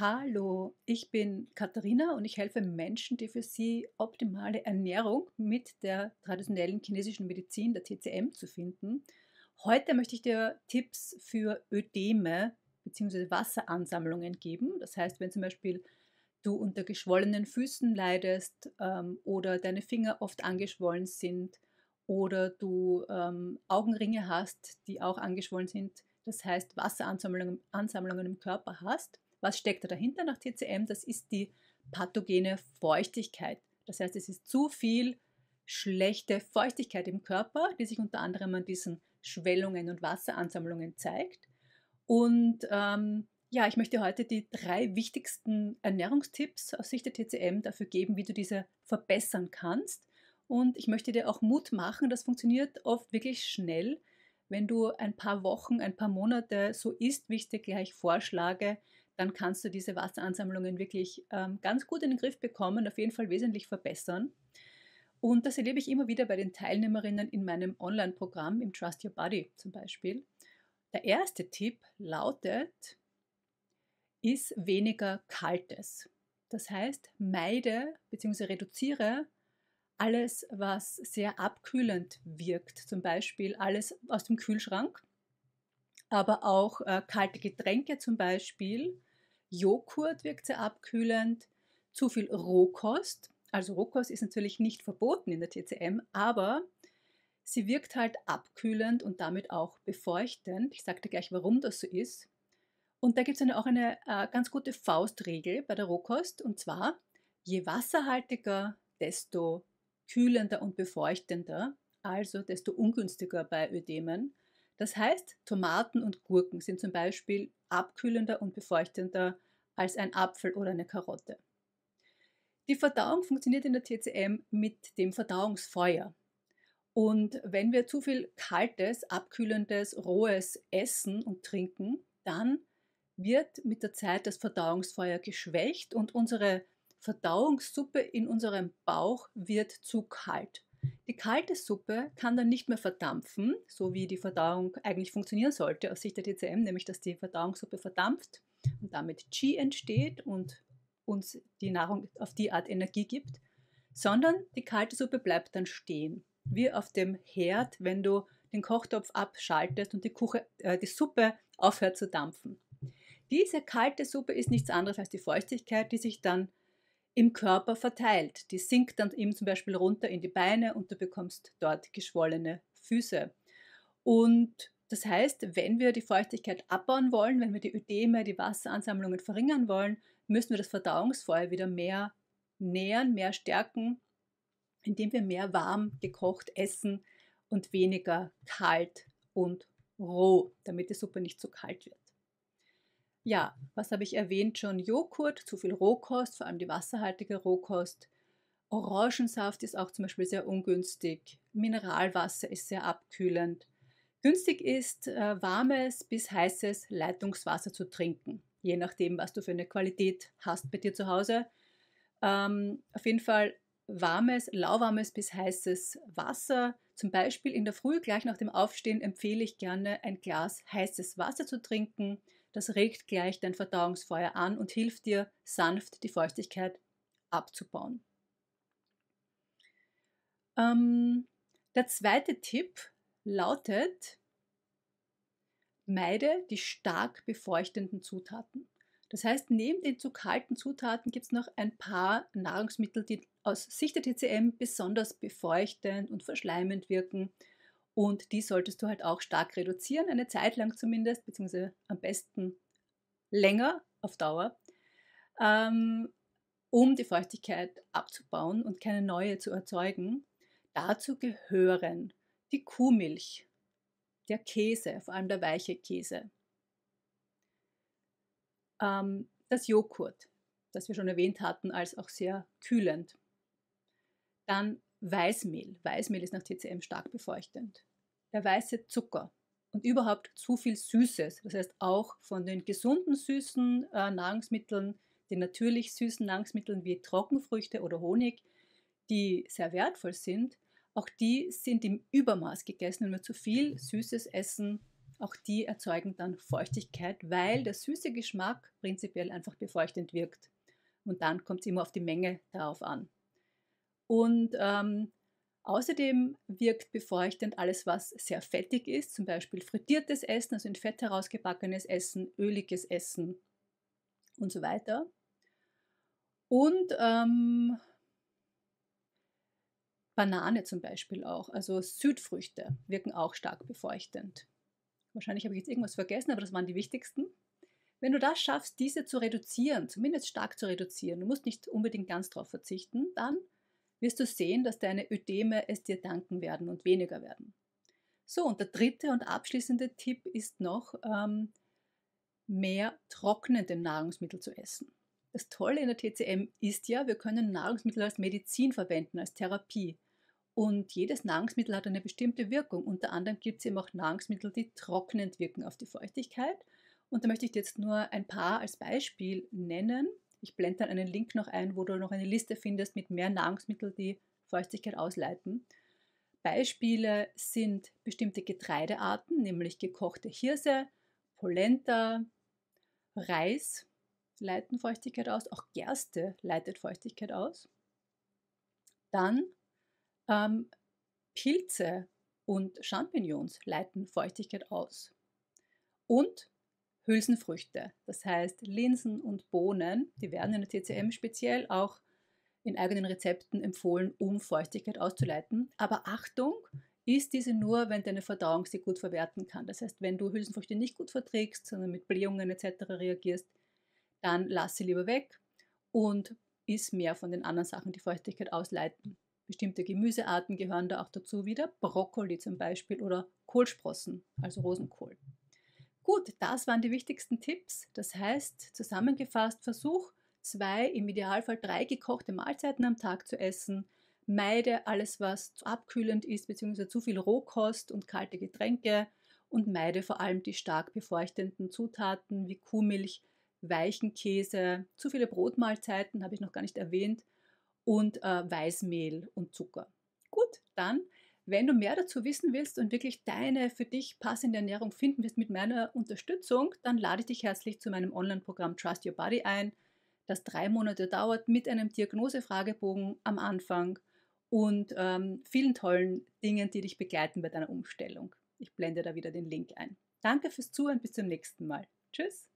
Hallo, ich bin Katharina und ich helfe Menschen, die für sie optimale Ernährung mit der traditionellen chinesischen Medizin, der TCM, zu finden. Heute möchte ich dir Tipps für Ödeme bzw. Wasseransammlungen geben. Das heißt, wenn zum Beispiel du unter geschwollenen Füßen leidest ähm, oder deine Finger oft angeschwollen sind oder du ähm, Augenringe hast, die auch angeschwollen sind, das heißt Wasseransammlungen Ansammlungen im Körper hast, was steckt da dahinter nach TCM? Das ist die pathogene Feuchtigkeit. Das heißt, es ist zu viel schlechte Feuchtigkeit im Körper, die sich unter anderem an diesen Schwellungen und Wasseransammlungen zeigt. Und ähm, ja, ich möchte heute die drei wichtigsten Ernährungstipps aus Sicht der TCM dafür geben, wie du diese verbessern kannst. Und ich möchte dir auch Mut machen, das funktioniert oft wirklich schnell. Wenn du ein paar Wochen, ein paar Monate so isst, wie ich dir gleich vorschlage, dann kannst du diese Wasseransammlungen wirklich ähm, ganz gut in den Griff bekommen, auf jeden Fall wesentlich verbessern. Und das erlebe ich immer wieder bei den Teilnehmerinnen in meinem Online-Programm, im Trust Your Body zum Beispiel. Der erste Tipp lautet, ist weniger Kaltes. Das heißt, meide bzw. reduziere alles, was sehr abkühlend wirkt. Zum Beispiel alles aus dem Kühlschrank, aber auch äh, kalte Getränke zum Beispiel. Joghurt wirkt sehr abkühlend, zu viel Rohkost. Also Rohkost ist natürlich nicht verboten in der TCM, aber sie wirkt halt abkühlend und damit auch befeuchtend. Ich sage dir gleich, warum das so ist. Und da gibt es auch eine äh, ganz gute Faustregel bei der Rohkost und zwar, je wasserhaltiger, desto kühlender und befeuchtender, also desto ungünstiger bei Ödemen. Das heißt, Tomaten und Gurken sind zum Beispiel abkühlender und befeuchtender als ein Apfel oder eine Karotte. Die Verdauung funktioniert in der TCM mit dem Verdauungsfeuer. Und wenn wir zu viel kaltes, abkühlendes, rohes essen und trinken, dann wird mit der Zeit das Verdauungsfeuer geschwächt und unsere Verdauungssuppe in unserem Bauch wird zu kalt. Die kalte Suppe kann dann nicht mehr verdampfen, so wie die Verdauung eigentlich funktionieren sollte aus Sicht der TCM, nämlich dass die Verdauungssuppe verdampft und damit Qi entsteht und uns die Nahrung auf die Art Energie gibt, sondern die kalte Suppe bleibt dann stehen. Wie auf dem Herd, wenn du den Kochtopf abschaltest und die, Kuche, äh, die Suppe aufhört zu dampfen. Diese kalte Suppe ist nichts anderes als die Feuchtigkeit, die sich dann im Körper verteilt. Die sinkt dann eben zum Beispiel runter in die Beine und du bekommst dort geschwollene Füße. Und das heißt, wenn wir die Feuchtigkeit abbauen wollen, wenn wir die Ödeme, die Wasseransammlungen verringern wollen, müssen wir das Verdauungsfeuer wieder mehr nähern, mehr stärken, indem wir mehr warm gekocht essen und weniger kalt und roh, damit die Suppe nicht zu kalt wird. Ja, was habe ich erwähnt schon? Joghurt, zu viel Rohkost, vor allem die wasserhaltige Rohkost. Orangensaft ist auch zum Beispiel sehr ungünstig. Mineralwasser ist sehr abkühlend. Günstig ist, äh, warmes bis heißes Leitungswasser zu trinken, je nachdem, was du für eine Qualität hast bei dir zu Hause. Ähm, auf jeden Fall warmes, lauwarmes bis heißes Wasser. Zum Beispiel in der Früh gleich nach dem Aufstehen empfehle ich gerne ein Glas heißes Wasser zu trinken. Das regt gleich dein Verdauungsfeuer an und hilft dir, sanft die Feuchtigkeit abzubauen. Ähm, der zweite Tipp lautet, meide die stark befeuchtenden Zutaten. Das heißt, neben den zu kalten Zutaten gibt es noch ein paar Nahrungsmittel, die aus Sicht der TCM besonders befeuchtend und verschleimend wirken. Und die solltest du halt auch stark reduzieren, eine Zeit lang zumindest, beziehungsweise am besten länger auf Dauer, ähm, um die Feuchtigkeit abzubauen und keine neue zu erzeugen. Dazu gehören die Kuhmilch, der Käse, vor allem der weiche Käse, ähm, das Joghurt, das wir schon erwähnt hatten, als auch sehr kühlend, dann Weißmehl. Weißmehl ist nach TCM stark befeuchtend. Der weiße Zucker und überhaupt zu viel Süßes. Das heißt, auch von den gesunden süßen äh, Nahrungsmitteln, den natürlich süßen Nahrungsmitteln wie Trockenfrüchte oder Honig, die sehr wertvoll sind, auch die sind im Übermaß gegessen. Wenn wir zu viel Süßes essen, auch die erzeugen dann Feuchtigkeit, weil der süße Geschmack prinzipiell einfach befeuchtend wirkt. Und dann kommt es immer auf die Menge darauf an. Und ähm, außerdem wirkt befeuchtend alles, was sehr fettig ist, zum Beispiel frittiertes Essen, also in Fett herausgebackenes Essen, öliges Essen und so weiter. Und ähm, Banane zum Beispiel auch, also Südfrüchte wirken auch stark befeuchtend. Wahrscheinlich habe ich jetzt irgendwas vergessen, aber das waren die wichtigsten. Wenn du das schaffst, diese zu reduzieren, zumindest stark zu reduzieren, du musst nicht unbedingt ganz darauf verzichten, dann wirst du sehen, dass deine Ödeme es dir danken werden und weniger werden. So, und der dritte und abschließende Tipp ist noch, ähm, mehr trocknende Nahrungsmittel zu essen. Das Tolle in der TCM ist ja, wir können Nahrungsmittel als Medizin verwenden, als Therapie. Und jedes Nahrungsmittel hat eine bestimmte Wirkung. Unter anderem gibt es eben auch Nahrungsmittel, die trocknend wirken auf die Feuchtigkeit. Und da möchte ich jetzt nur ein paar als Beispiel nennen. Ich blende dann einen Link noch ein, wo du noch eine Liste findest mit mehr Nahrungsmitteln, die Feuchtigkeit ausleiten. Beispiele sind bestimmte Getreidearten, nämlich gekochte Hirse, Polenta, Reis leiten Feuchtigkeit aus, auch Gerste leitet Feuchtigkeit aus. Dann ähm, Pilze und Champignons leiten Feuchtigkeit aus. Und Hülsenfrüchte, das heißt Linsen und Bohnen, die werden in der TCM speziell auch in eigenen Rezepten empfohlen, um Feuchtigkeit auszuleiten. Aber Achtung, ist diese nur, wenn deine Verdauung sie gut verwerten kann. Das heißt, wenn du Hülsenfrüchte nicht gut verträgst, sondern mit Blähungen etc. reagierst, dann lass sie lieber weg und iss mehr von den anderen Sachen, die Feuchtigkeit ausleiten. Bestimmte Gemüsearten gehören da auch dazu wieder, Brokkoli zum Beispiel oder Kohlsprossen, also Rosenkohl. Gut, das waren die wichtigsten Tipps. Das heißt, zusammengefasst, versuch zwei, im Idealfall drei gekochte Mahlzeiten am Tag zu essen. Meide alles, was zu abkühlend ist, beziehungsweise zu viel Rohkost und kalte Getränke. Und meide vor allem die stark befeuchtenden Zutaten wie Kuhmilch, weichen Käse, zu viele Brotmahlzeiten, habe ich noch gar nicht erwähnt, und äh, Weißmehl und Zucker. Gut, dann wenn du mehr dazu wissen willst und wirklich deine für dich passende Ernährung finden willst mit meiner Unterstützung, dann lade ich dich herzlich zu meinem Online-Programm Trust Your Body ein, das drei Monate dauert mit einem Diagnosefragebogen am Anfang und ähm, vielen tollen Dingen, die dich begleiten bei deiner Umstellung. Ich blende da wieder den Link ein. Danke fürs Zuhören, bis zum nächsten Mal. Tschüss!